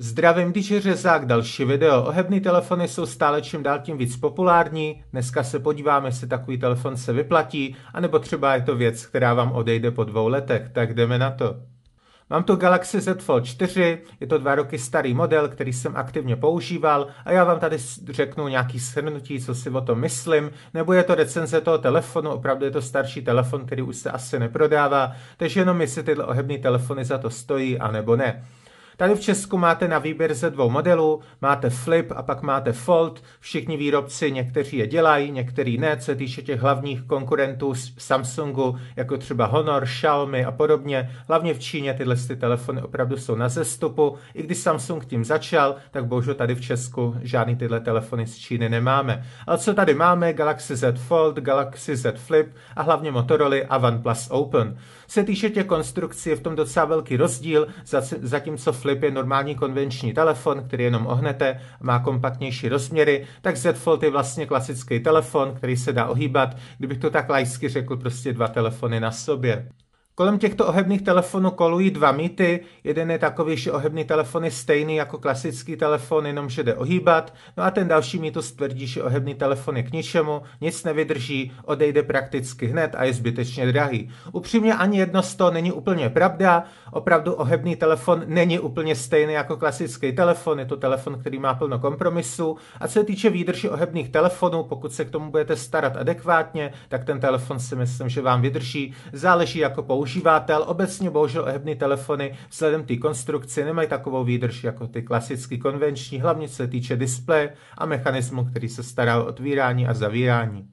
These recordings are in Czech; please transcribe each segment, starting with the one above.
Zdravím, DJ Řezák, další video. Ohebný telefony jsou stále čím dál tím víc populární. Dneska se podíváme, jestli takový telefon se vyplatí, anebo třeba je to věc, která vám odejde po dvou letech, tak jdeme na to. Mám tu Galaxy Z Fold 4, je to dva roky starý model, který jsem aktivně používal a já vám tady řeknu nějaký shrnutí, co si o tom myslím, nebo je to recenze toho telefonu, opravdu je to starší telefon, který už se asi neprodává, takže jenom jestli tyhle ohebné telefony za to stojí, anebo ne. Tady v Česku máte na výběr ze dvou modelů, máte flip a pak máte fold. Všichni výrobci, někteří je dělají, někteří ne, co týče těch hlavních konkurentů Samsungu, jako třeba Honor, Xiaomi a podobně. Hlavně v Číně tyhle ty telefony opravdu jsou na zestupu. I když Samsung tím začal, tak bohužel tady v Česku žádný tyhle telefony z Číny nemáme. Ale co tady máme? Galaxy Z Fold, Galaxy Z Flip a hlavně Motorola a OnePlus Open. Se týče těch konstrukcí, je v tom docela velký rozdíl, zatímco Flip Flip je normální konvenční telefon, který jenom ohnete, má kompaktnější rozměry, tak Z Fold je vlastně klasický telefon, který se dá ohýbat, kdybych to tak lajsky řekl, prostě dva telefony na sobě. Kolem těchto ohebných telefonů kolují dva mýty. Jeden je takový, že ohebný telefon je stejný jako klasický telefon, jenom že jde ohýbat. No a ten další mýtus tvrdí, že ohebný telefon je k ničemu, nic nevydrží, odejde prakticky hned a je zbytečně drahý. Upřímně ani jedno z toho není úplně pravda. Opravdu ohebný telefon není úplně stejný jako klasický telefon. Je to telefon, který má plno kompromisu. A co se týče výdrže ohebných telefonů, pokud se k tomu budete starat adekvátně, tak ten telefon si myslím, že vám vydrží. Záleží jako použít uživatel obecně bohužel ohebný telefony vzhledem té konstrukci nemají takovou výdrž jako ty klasicky konvenční, hlavně co se týče displeje a mechanismu, který se stará o otvírání a zavírání.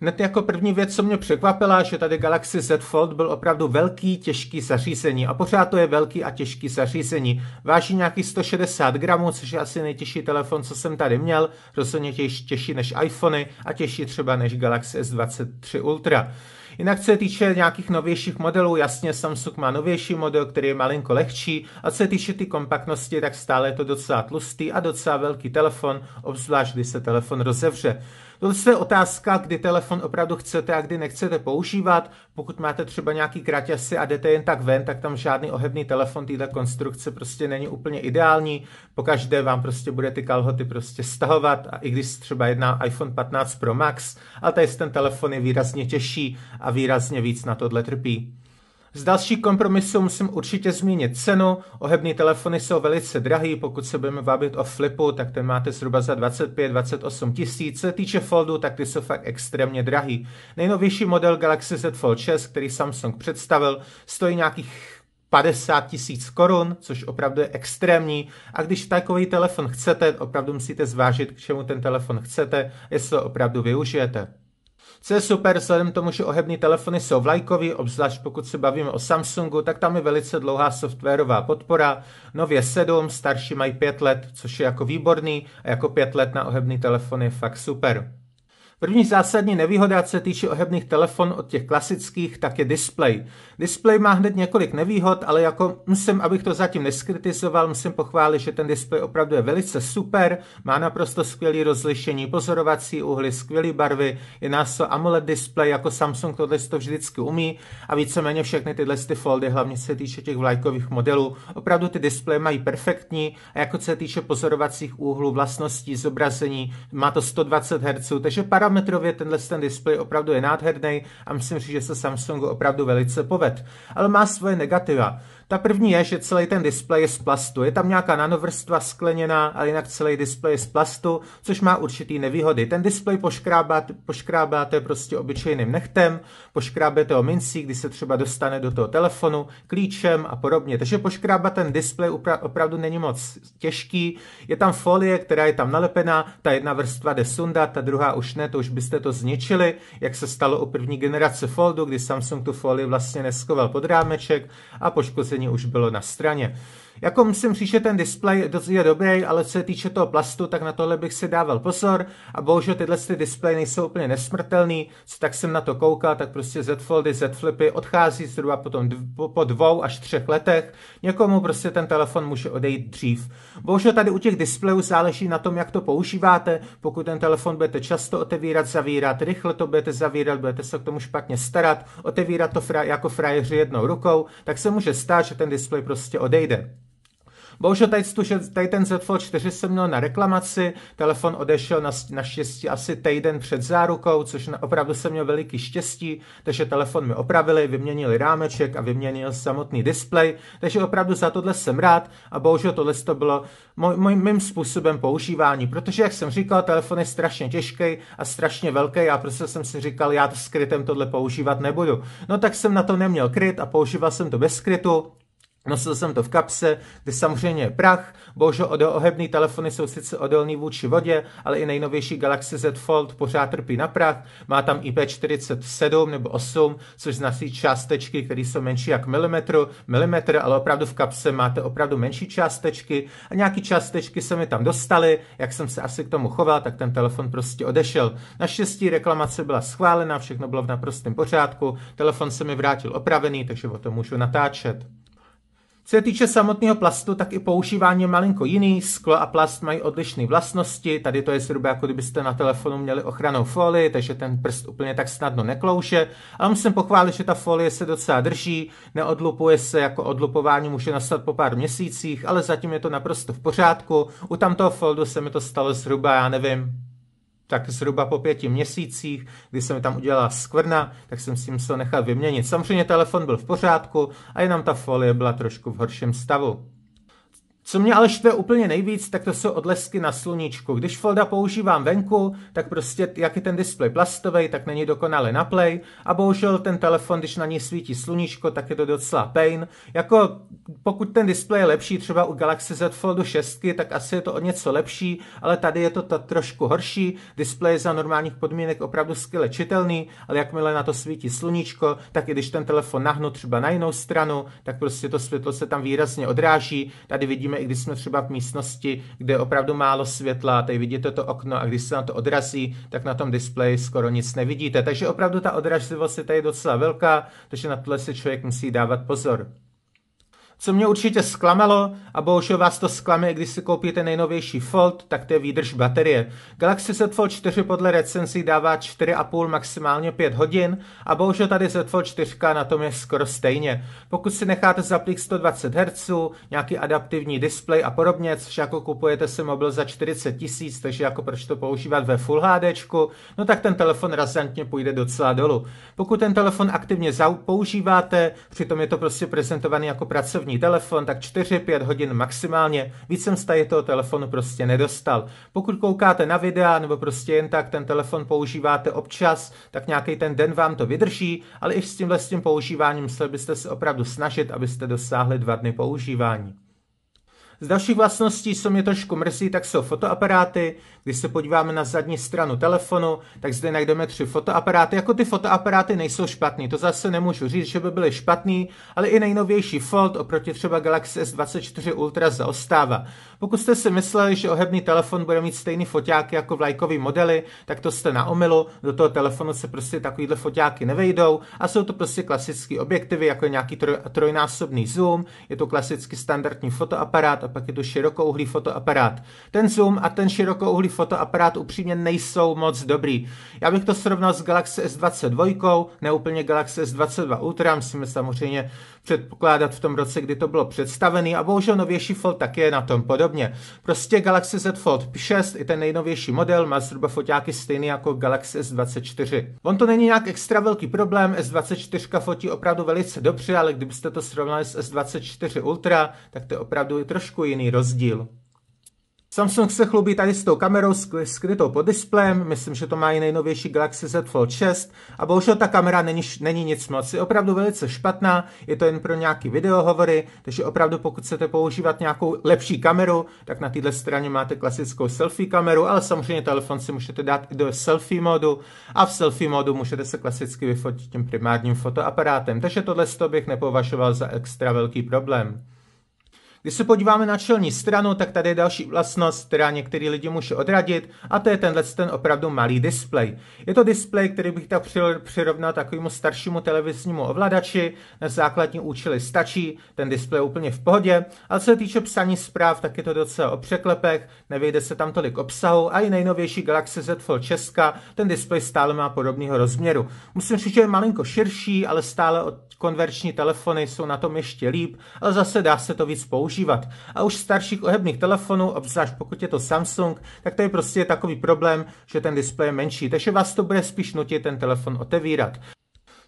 Hned jako první věc, co mě překvapila, že tady Galaxy Z Fold byl opravdu velký, těžký zařízení. A pořád to je velký a těžký zařízení. Váží nějaký 160 gramů, což je asi nejtěžší telefon, co jsem tady měl. Rozhodně těž, těžší než iPhony a těžší třeba než Galaxy S23 Ultra. Jinak se týče nějakých novějších modelů, jasně Samsung má novější model, který je malinko lehčí a co se týče ty kompaktnosti, tak stále je to docela tlustý a docela velký telefon, obzvlášť když se telefon rozevře. To je otázka, kdy telefon opravdu chcete a kdy nechcete používat. Pokud máte třeba nějaký kraťasy a jdete jen tak ven, tak tam žádný ohebný telefon této konstrukce prostě není úplně ideální. Pokaždé vám prostě bude ty kalhoty prostě stahovat a i když třeba jedná iPhone 15 Pro Max, ale tady ten telefon je výrazně těžší a výrazně víc na tohle trpí. Z dalších kompromisů musím určitě zmínit cenu. Ohebné telefony jsou velice drahý, pokud se budeme bavit o flipu, tak ten máte zhruba za 25-28 tisíc. Co týče foldu, tak ty jsou fakt extrémně drahý. Nejnovější model Galaxy Z Fold 6, který Samsung představil, stojí nějakých 50 tisíc korun, což opravdu je extrémní. A když takový telefon chcete, opravdu musíte zvážit, k čemu ten telefon chcete, jestli ho opravdu využijete. Co je super, vzhledem tomu, že ohebné telefony jsou vlajkový, obzvlášť pokud se bavíme o Samsungu, tak tam je velice dlouhá softwarová podpora. Nově 7, starší mají 5 let, což je jako výborný a jako 5 let na ohebný telefon je fakt super. První zásadní nevýhoda, se týče ohebných telefonů od těch klasických, tak je display. Display má hned několik nevýhod, ale jako musím, abych to zatím neskritizoval, musím pochválit, že ten display opravdu je velice super, má naprosto skvělý rozlišení, pozorovací úhly, skvělé barvy, je nás to AMOLED display, jako Samsung tohle to vždycky umí a víceméně všechny tyhle ty foldy, hlavně se týče těch vlajkových modelů, opravdu ty displeje mají perfektní a jako se týče pozorovacích úhlů, vlastností, zobrazení, má to 120 Hz, takže para parametrově tenhle ten display opravdu je nádherný a myslím si, že se Samsungu opravdu velice poved. Ale má svoje negativa. Ta první je, že celý ten displej je z plastu. Je tam nějaká nanovrstva skleněná, ale jinak celý displej je z plastu, což má určitý nevýhody. Ten displej poškrábáte, poškrábáte prostě obyčejným nechtem, poškrábete ho mincí, kdy se třeba dostane do toho telefonu, klíčem a podobně. Takže poškrábat ten displej upra- opravdu není moc těžký. Je tam folie, která je tam nalepená, ta jedna vrstva jde sundat, ta druhá už ne, to už byste to zničili, jak se stalo u první generace Foldu, kdy Samsung tu folii vlastně neskoval pod rámeček a poškozil hodnocení už bylo na straně. Jako musím říct, že ten displej je dobrý, ale co se týče toho plastu, tak na tohle bych si dával pozor a bohužel tyhle ty displeje nejsou úplně nesmrtelný, co tak jsem na to koukal, tak prostě Z Foldy, Z Flipy odchází zhruba potom dv- po dvou až třech letech, někomu prostě ten telefon může odejít dřív. Bohužel tady u těch displejů záleží na tom, jak to používáte, pokud ten telefon budete často otevírat, zavírat, rychle to budete zavírat, budete se k tomu špatně starat, otevírat to fra- jako frajeři jednou rukou, tak se může stát, že ten displej prostě odejde. Bohužel tady, tady ten Z Fold 4 jsem měl na reklamaci, telefon odešel na, štěstí, asi týden před zárukou, což na, opravdu jsem měl veliký štěstí, takže telefon mi opravili, vyměnili rámeček a vyměnil samotný displej, takže opravdu za tohle jsem rád a bohužel tohle to bylo moj, moj, mým způsobem používání, protože jak jsem říkal, telefon je strašně těžký a strašně velký a prostě jsem si říkal, já to s krytem tohle používat nebudu. No tak jsem na to neměl kryt a používal jsem to bez krytu, Nosil jsem to v kapse, kde samozřejmě je prach. Bohužel ohebný telefony jsou sice odolný vůči vodě, ale i nejnovější Galaxy Z Fold pořád trpí na prach. Má tam IP47 nebo 8, což znací částečky, které jsou menší jak milimetru, milimetr, ale opravdu v kapse máte opravdu menší částečky a nějaké částečky se mi tam dostaly. Jak jsem se asi k tomu choval, tak ten telefon prostě odešel. Naštěstí reklamace byla schválena, všechno bylo v naprostém pořádku, telefon se mi vrátil opravený, takže o tom můžu natáčet. Co se týče samotného plastu, tak i používání je malinko jiný. Sklo a plast mají odlišné vlastnosti. Tady to je zhruba jako kdybyste na telefonu měli ochranou folii, takže ten prst úplně tak snadno neklouše. Ale musím pochválit, že ta folie se docela drží, neodlupuje se, jako odlupování může nastat po pár měsících, ale zatím je to naprosto v pořádku. U tamtoho foldu se mi to stalo zhruba, já nevím, tak zhruba po pěti měsících, kdy se mi tam udělala skvrna, tak jsem si musel nechat vyměnit. Samozřejmě telefon byl v pořádku a jenom ta folie byla trošku v horším stavu. Co mě ale štve úplně nejvíc, tak to jsou odlesky na sluníčku. Když Folda používám venku, tak prostě jak je ten displej plastový, tak není dokonale na play a bohužel ten telefon, když na ní svítí sluníčko, tak je to docela pain. Jako pokud ten displej je lepší třeba u Galaxy Z Foldu 6, tak asi je to o něco lepší, ale tady je to ta trošku horší. Displej za normálních podmínek opravdu skvěle čitelný, ale jakmile na to svítí sluníčko, tak i když ten telefon nahnu třeba na jinou stranu, tak prostě to světlo se tam výrazně odráží. Tady vidíme i když jsme třeba v místnosti, kde je opravdu málo světla, tady vidíte to okno a když se na to odrazí, tak na tom displeji skoro nic nevidíte. Takže opravdu ta odrazivost je tady docela velká, takže na tohle si člověk musí dávat pozor. Co mě určitě zklamalo, a bohužel vás to zklame, když si koupíte nejnovější Fold, tak to je výdrž baterie. Galaxy Z Fold 4 podle recenzí dává 4,5 maximálně 5 hodin a bohužel tady Z Fold 4 na tom je skoro stejně. Pokud si necháte zaplík 120 Hz, nějaký adaptivní displej a podobně, což jako kupujete si mobil za 40 tisíc, takže jako proč to používat ve Full HD, no tak ten telefon razantně půjde docela dolů. Pokud ten telefon aktivně používáte, přitom je to prostě prezentovaný jako pracovní první telefon, tak 4-5 hodin maximálně. Víc jsem z tady toho telefonu prostě nedostal. Pokud koukáte na videa nebo prostě jen tak ten telefon používáte občas, tak nějaký ten den vám to vydrží, ale i s tímhle s tím používáním museli byste se opravdu snažit, abyste dosáhli dva dny používání. Z dalších vlastností, co mě trošku mrzí, tak jsou fotoaparáty. Když se podíváme na zadní stranu telefonu, tak zde najdeme tři fotoaparáty. Jako ty fotoaparáty nejsou špatný, to zase nemůžu říct, že by byly špatný, ale i nejnovější Fold oproti třeba Galaxy S24 Ultra zaostává. Pokud jste si mysleli, že ohebný telefon bude mít stejný foťáky jako vlajkový modely, tak to jste na omylu, do toho telefonu se prostě takovýhle foťáky nevejdou a jsou to prostě klasické objektivy, jako nějaký troj, trojnásobný zoom, je to klasicky standardní fotoaparát a pak je to širokouhlý fotoaparát. Ten zoom a ten širokouhlý fotoaparát upřímně nejsou moc dobrý. Já bych to srovnal s Galaxy S22, ne úplně Galaxy S22 Ultra, musíme samozřejmě předpokládat v tom roce, kdy to bylo představený a bohužel novější Fold také je na tom podobně. Prostě Galaxy Z Fold 6, i ten nejnovější model, má zhruba fotáky stejný jako Galaxy S24. On to není nějak extra velký problém, S24 fotí opravdu velice dobře, ale kdybyste to srovnali s S24 Ultra, tak to je opravdu trošku jiný rozdíl. Samsung se chlubí tady s tou kamerou skrytou pod displejem, myslím, že to má i nejnovější Galaxy Z Fold 6 a bohužel ta kamera není, není nic moc, je opravdu velice špatná, je to jen pro nějaký videohovory, takže opravdu pokud chcete používat nějakou lepší kameru, tak na této straně máte klasickou selfie kameru, ale samozřejmě telefon si můžete dát i do selfie modu a v selfie modu můžete se klasicky vyfotit tím primárním fotoaparátem, takže tohle bych nepovažoval za extra velký problém. Když se podíváme na čelní stranu, tak tady je další vlastnost, která některý lidi může odradit a to je tenhle ten opravdu malý displej. Je to displej, který bych tak přirovnal takovému staršímu televiznímu ovladači, na základní účely stačí, ten displej je úplně v pohodě, ale co se týče psaní zpráv, tak je to docela o překlepech, nevejde se tam tolik obsahu a i nejnovější Galaxy Z Fold Česka, ten displej stále má podobného rozměru. Musím říct, že je malinko širší, ale stále od konverční telefony jsou na tom ještě líp, ale zase dá se to víc použít používat. A už starších ohebných telefonů, obzvlášť pokud je to Samsung, tak to prostě je prostě takový problém, že ten displej je menší, takže vás to bude spíš nutit ten telefon otevírat.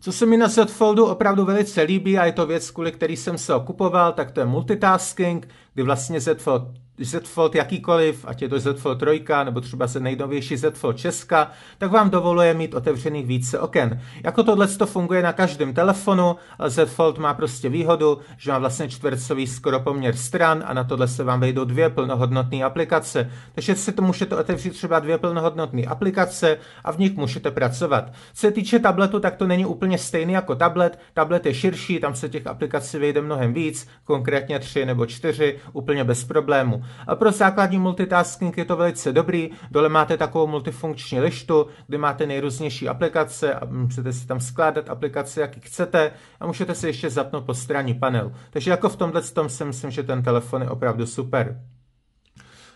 Co se mi na Z Foldu opravdu velice líbí a je to věc, kvůli který jsem se okupoval, tak to je multitasking, kdy vlastně Z Fold z Fold jakýkoliv, ať je to Z Fold 3 nebo třeba se nejnovější Z Fold 6, tak vám dovoluje mít otevřených více oken. Jako tohle to funguje na každém telefonu, ale Z Fold má prostě výhodu, že má vlastně čtvercový skoro poměr stran a na tohle se vám vejdou dvě plnohodnotné aplikace. Takže si to můžete otevřít třeba dvě plnohodnotné aplikace a v nich můžete pracovat. Co se týče tabletu, tak to není úplně stejný jako tablet. Tablet je širší, tam se těch aplikací vejde mnohem víc, konkrétně tři nebo čtyři, úplně bez problému. A pro základní multitasking je to velice dobrý. Dole máte takovou multifunkční lištu, kde máte nejrůznější aplikace a můžete si tam skládat aplikace, jaký chcete a můžete si ještě zapnout po straně panel. Takže jako v tomhle tom si myslím, že ten telefon je opravdu super.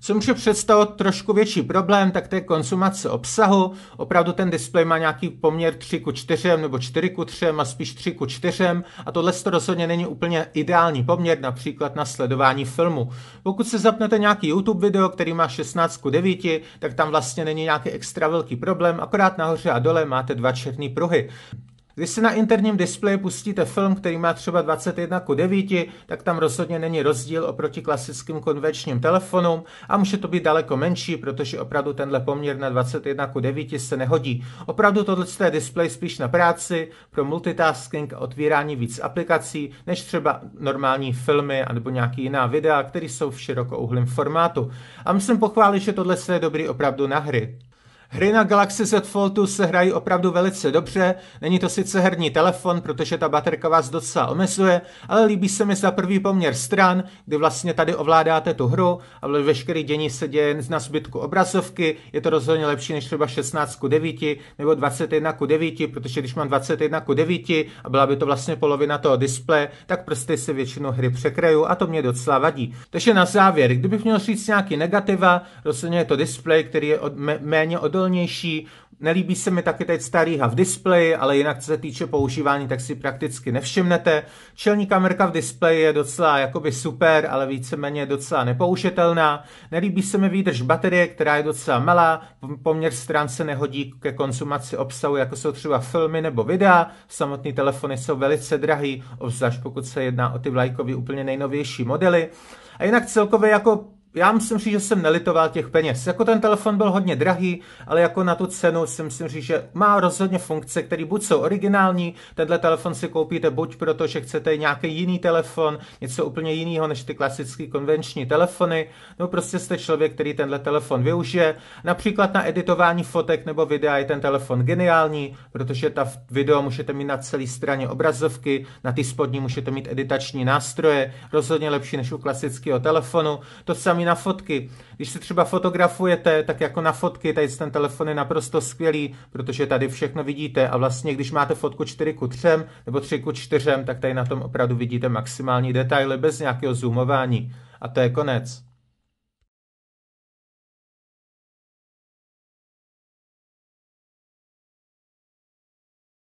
Co může představovat trošku větší problém, tak to je konsumace obsahu. Opravdu ten displej má nějaký poměr 3 ku 4 nebo 4 ku 3 a spíš 3 ku 4 a tohle to rozhodně není úplně ideální poměr například na sledování filmu. Pokud se zapnete nějaký YouTube video, který má 16 ku 9, tak tam vlastně není nějaký extra velký problém, akorát nahoře a dole máte dva černé pruhy. Když si na interním displeji pustíte film, který má třeba 21 k 9, tak tam rozhodně není rozdíl oproti klasickým konvenčním telefonům a může to být daleko menší, protože opravdu tenhle poměr na 21 k 9 se nehodí. Opravdu tohle je displej spíš na práci, pro multitasking a otvírání víc aplikací, než třeba normální filmy nebo nějaký jiná videa, které jsou v širokouhlém formátu. A musím pochválit, že tohle je dobrý opravdu na hry. Hry na Galaxy Z Foldu se hrají opravdu velice dobře, není to sice herní telefon, protože ta baterka vás docela omezuje, ale líbí se mi za prvý poměr stran, kdy vlastně tady ovládáte tu hru a veškerý dění se děje na zbytku obrazovky, je to rozhodně lepší než třeba 16 ku 9 nebo 21 ku 9, protože když mám 21 ku 9 a byla by to vlastně polovina toho displeje, tak prostě si většinu hry překraju a to mě docela vadí. Takže na závěr, kdybych měl říct nějaký negativa, rozhodně je to displej, který je od, méně od kompatibilnější. Nelíbí se mi taky teď starý v displeji, ale jinak co se týče používání, tak si prakticky nevšimnete. Čelní kamerka v displeji je docela jakoby super, ale víceméně docela nepoužitelná. Nelíbí se mi výdrž baterie, která je docela malá, poměr stran se nehodí ke konzumaci obsahu, jako jsou třeba filmy nebo videa. Samotné telefony jsou velice drahý, obzvlášť pokud se jedná o ty vlajkový úplně nejnovější modely. A jinak celkově jako já musím říct, že jsem nelitoval těch peněz. Jako ten telefon byl hodně drahý, ale jako na tu cenu si musím říct, že má rozhodně funkce, které buď jsou originální, tenhle telefon si koupíte buď že chcete nějaký jiný telefon, něco úplně jiného než ty klasické konvenční telefony, no prostě jste člověk, který tenhle telefon využije. Například na editování fotek nebo videa je ten telefon geniální, protože ta video můžete mít na celé straně obrazovky, na ty spodní můžete mít editační nástroje, rozhodně lepší než u klasického telefonu. To samé na fotky. Když se třeba fotografujete, tak jako na fotky, tady ten telefon je naprosto skvělý, protože tady všechno vidíte a vlastně když máte fotku 4 k 3 nebo 3 k 4, tak tady na tom opravdu vidíte maximální detaily bez nějakého zoomování. A to je konec.